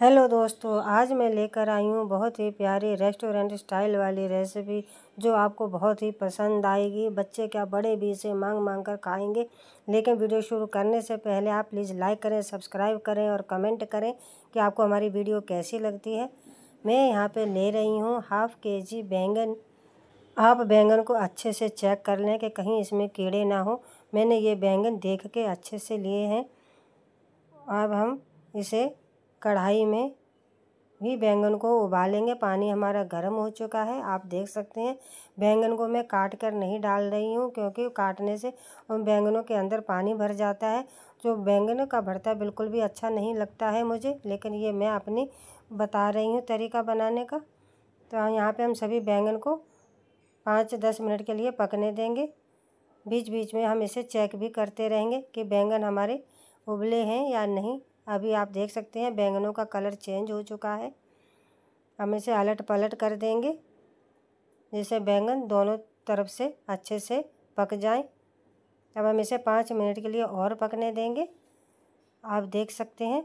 hello दोस्तों आज मैं लेकर आई हूँ बहुत ही प्यारी रेस्टोरेंट स्टाइल वाली रेसिपी जो आपको बहुत ही पसंद आएगी बच्चे क्या बड़े भी इसे मांग मांग कर खाएंगे लेकिन वीडियो शुरू करने से पहले आप प्लीज़ लाइक करें सब्सक्राइब करें और कमेंट करें कि आपको हमारी वीडियो कैसी लगती है मैं यहाँ पर ले रही हूँ हाफ़ के जी बैंगन आप बैंगन को अच्छे से चेक कर लें कि कहीं इसमें कीड़े ना हो मैंने ये बैंगन देख के अच्छे से लिए हैं अब हम इसे कढ़ाई में भी बैंगन को उबालेंगे पानी हमारा गर्म हो चुका है आप देख सकते हैं बैंगन को मैं काट कर नहीं डाल रही हूँ क्योंकि काटने से उन बैंगनों के अंदर पानी भर जाता है जो बैंगन का भरता बिल्कुल भी अच्छा नहीं लगता है मुझे लेकिन ये मैं अपनी बता रही हूँ तरीका बनाने का तो यहाँ पे हम सभी बैंगन को पाँच दस मिनट के लिए पकने देंगे बीच बीच में हम इसे चेक भी करते रहेंगे कि बैंगन हमारे उबले हैं या नहीं अभी आप देख सकते हैं बैंगनों का कलर चेंज हो चुका है हम इसे अलट पलट कर देंगे जैसे बैंगन दोनों तरफ से अच्छे से पक जाए अब हम इसे पाँच मिनट के लिए और पकने देंगे आप देख सकते हैं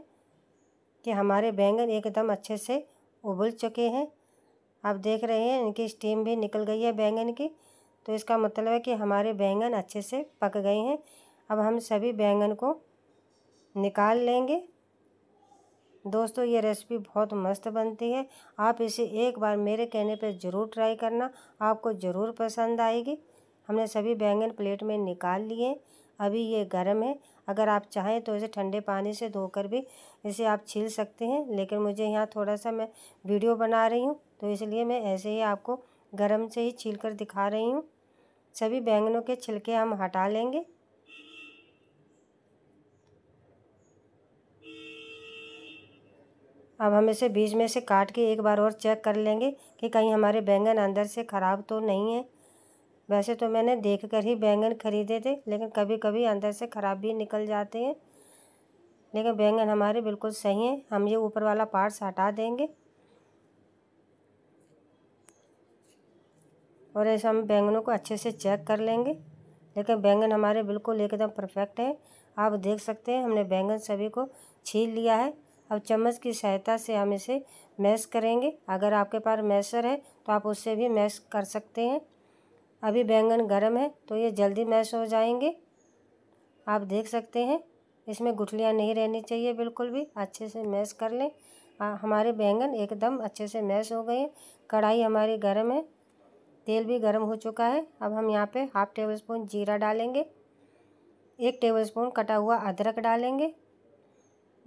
कि हमारे बैंगन एकदम अच्छे से उबल चुके हैं आप देख रहे हैं इनकी स्टीम भी निकल गई है बैंगन की तो इसका मतलब है कि हमारे बैंगन अच्छे से पक गए हैं अब हम सभी बैंगन को निकाल लेंगे दोस्तों ये रेसिपी बहुत मस्त बनती है आप इसे एक बार मेरे कहने पर ज़रूर ट्राई करना आपको ज़रूर पसंद आएगी हमने सभी बैंगन प्लेट में निकाल लिए अभी ये गर्म है अगर आप चाहें तो इसे ठंडे पानी से धोकर भी इसे आप छील सकते हैं लेकिन मुझे यहाँ थोड़ा सा मैं वीडियो बना रही हूँ तो इसलिए मैं ऐसे ही आपको गर्म से ही छील कर दिखा रही हूँ सभी बैंगनों के छिलके हम हटा लेंगे अब हम इसे बीज में से काट के एक बार और चेक कर लेंगे कि कहीं हमारे बैंगन अंदर से ख़राब तो नहीं है वैसे तो मैंने देख कर ही बैंगन ख़रीदे थे लेकिन कभी कभी अंदर से ख़राब भी निकल जाते हैं लेकिन बैंगन हमारे बिल्कुल सही हैं हम ये ऊपर वाला पार्ट्स हटा देंगे और ऐसे हम बैंगनों को अच्छे से चेक कर लेंगे लेकिन बैंगन हमारे बिल्कुल एकदम परफेक्ट हैं आप देख सकते हैं हमने बैंगन सभी को छील लिया है अब चम्मच की सहायता से हम इसे मैश करेंगे अगर आपके पास मैशर है तो आप उससे भी मैश कर सकते हैं अभी बैंगन गर्म है तो ये जल्दी मैश हो जाएंगे आप देख सकते हैं इसमें गुठलियाँ नहीं रहनी चाहिए बिल्कुल भी अच्छे से मैश कर लें हमारे बैंगन एकदम अच्छे से मैश हो गए हैं कढ़ाई हमारी गर्म है तेल भी गर्म हो चुका है अब हम यहाँ पे हाफ़ टेबल स्पून जीरा डालेंगे एक टेबल स्पून कटा हुआ अदरक डालेंगे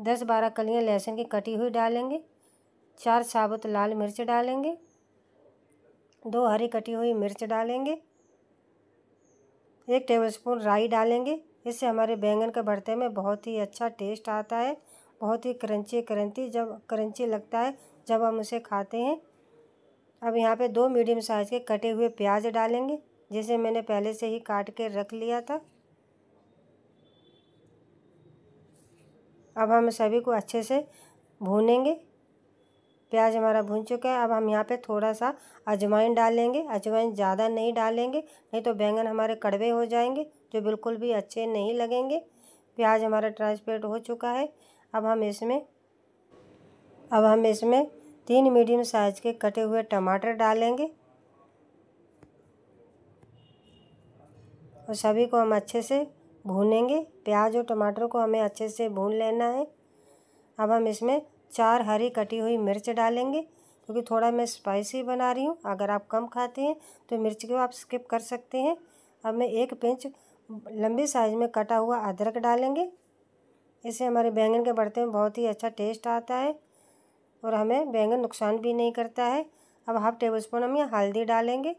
दस बारह कलियाँ लहसुन की कटी हुई डालेंगे चार साबुत लाल मिर्च डालेंगे दो हरी कटी हुई मिर्च डालेंगे एक टेबलस्पून राई डालेंगे इससे हमारे बैंगन के भरते में बहुत ही अच्छा टेस्ट आता है बहुत ही क्रंची क्रंची जब क्रंची लगता है जब हम उसे खाते हैं अब यहाँ पे दो मीडियम साइज़ के कटे हुए प्याज डालेंगे जिसे मैंने पहले से ही काट के रख लिया था अब हम सभी को अच्छे से भूनेंगे प्याज हमारा भून चुका है अब हम यहाँ पे थोड़ा सा अजवाइन डालेंगे अजवाइन ज़्यादा नहीं डालेंगे नहीं तो बैंगन हमारे कड़वे हो जाएंगे जो बिल्कुल भी अच्छे नहीं लगेंगे प्याज हमारा ट्रांसपेरेंट हो चुका है अब हम इसमें अब हम इसमें तीन मीडियम साइज के कटे हुए टमाटर डालेंगे और सभी को हम अच्छे से भूनेंगे प्याज और टमाटर को हमें अच्छे से भून लेना है अब हम इसमें चार हरी कटी हुई मिर्च डालेंगे क्योंकि थोड़ा मैं स्पाइसी बना रही हूँ अगर आप कम खाते हैं तो मिर्च को आप स्किप कर सकते हैं अब मैं एक पिंच लंबी साइज में कटा हुआ अदरक डालेंगे इससे हमारे बैंगन के बढ़ते में बहुत ही अच्छा टेस्ट आता है और हमें बैंगन नुकसान भी नहीं करता है अब हाफ टेबल स्पून हम यहाँ हल्दी डालेंगे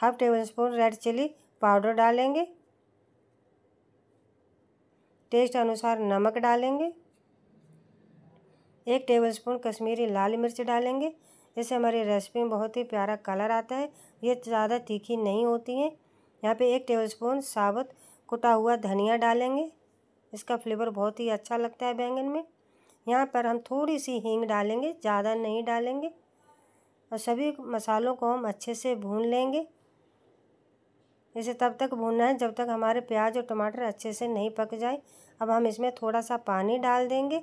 half tablespoon red chilli powder डालेंगे टेस्ट अनुसार नमक डालेंगे एक टेबल स्पून कश्मीरी लाल मिर्च डालेंगे इससे हमारी रेसिपी में बहुत ही प्यारा कलर आता है ये ज़्यादा तीखी नहीं होती है यहाँ पे एक टेबल स्पून साबुत कुटा हुआ धनिया डालेंगे इसका फ्लेवर बहुत ही अच्छा लगता है बैंगन में यहाँ पर हम थोड़ी सी हींग डालेंगे ज़्यादा नहीं डालेंगे और सभी मसालों को हम अच्छे से भून लेंगे इसे तब तक भूनना है जब तक हमारे प्याज और टमाटर अच्छे से नहीं पक जाए अब हम इसमें थोड़ा सा पानी डाल देंगे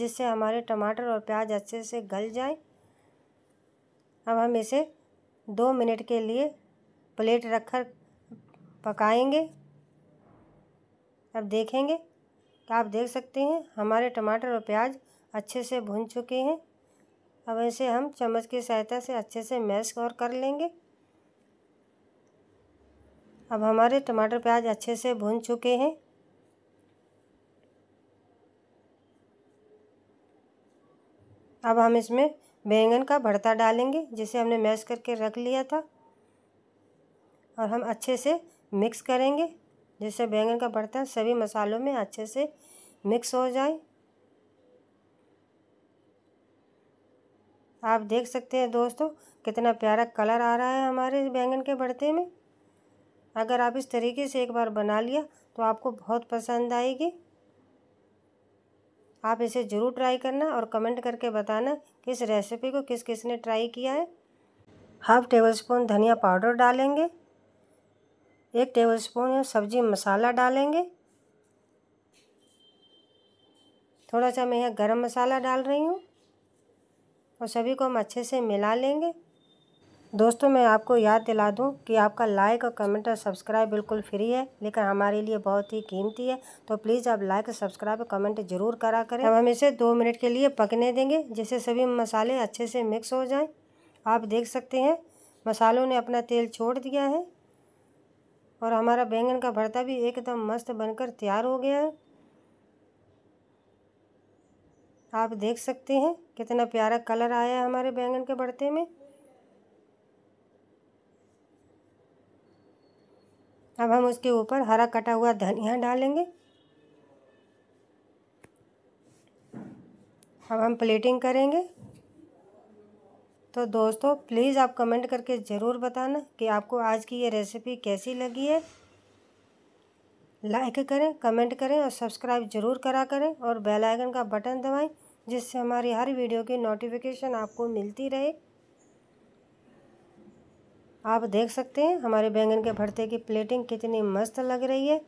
जिससे हमारे टमाटर और प्याज अच्छे से गल जाए अब हम इसे दो मिनट के लिए प्लेट रखकर पकाएंगे अब देखेंगे आप देख सकते हैं हमारे टमाटर और प्याज अच्छे से भुन चुके हैं अब इसे हम चम्मच की सहायता से अच्छे से मैश और कर लेंगे अब हमारे टमाटर प्याज अच्छे से भून चुके हैं अब हम इसमें बैंगन का भरता डालेंगे जिसे हमने मैश करके रख लिया था और हम अच्छे से मिक्स करेंगे जिससे बैंगन का भरता सभी मसालों में अच्छे से मिक्स हो जाए आप देख सकते हैं दोस्तों कितना प्यारा कलर आ रहा है हमारे बैंगन के भरते में अगर आप इस तरीके से एक बार बना लिया तो आपको बहुत पसंद आएगी आप इसे ज़रूर ट्राई करना और कमेंट करके बताना कि इस रेसिपी को किस किस ने ट्राई किया है हाफ टेबल स्पून धनिया पाउडर डालेंगे एक टेबल स्पून सब्जी मसाला डालेंगे थोड़ा सा मैं यहाँ गरम मसाला डाल रही हूँ और सभी को हम अच्छे से मिला लेंगे दोस्तों मैं आपको याद दिला दूं कि आपका लाइक और कमेंट और सब्सक्राइब बिल्कुल फ्री है लेकिन हमारे लिए बहुत ही कीमती है तो प्लीज़ आप लाइक सब्सक्राइब और कमेंट जरूर करा करें अब हम इसे दो मिनट के लिए पकने देंगे जिससे सभी मसाले अच्छे से मिक्स हो जाएं आप देख सकते हैं मसालों ने अपना तेल छोड़ दिया है और हमारा बैंगन का भरता भी एकदम मस्त बनकर तैयार हो गया है आप देख सकते हैं कितना प्यारा कलर आया है हमारे बैंगन के भरते में अब हम उसके ऊपर हरा कटा हुआ धनिया डालेंगे अब हम प्लेटिंग करेंगे तो दोस्तों प्लीज़ आप कमेंट करके ज़रूर बताना कि आपको आज की ये रेसिपी कैसी लगी है लाइक करें कमेंट करें और सब्सक्राइब ज़रूर करा करें और बेल आइकन का बटन दबाएं जिससे हमारी हर वीडियो की नोटिफिकेशन आपको मिलती रहे आप देख सकते हैं हमारे बैंगन के भरते की प्लेटिंग कितनी मस्त लग रही है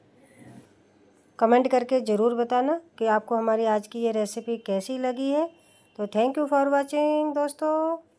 कमेंट करके ज़रूर बताना कि आपको हमारी आज की ये रेसिपी कैसी लगी है तो थैंक यू फॉर वाचिंग दोस्तों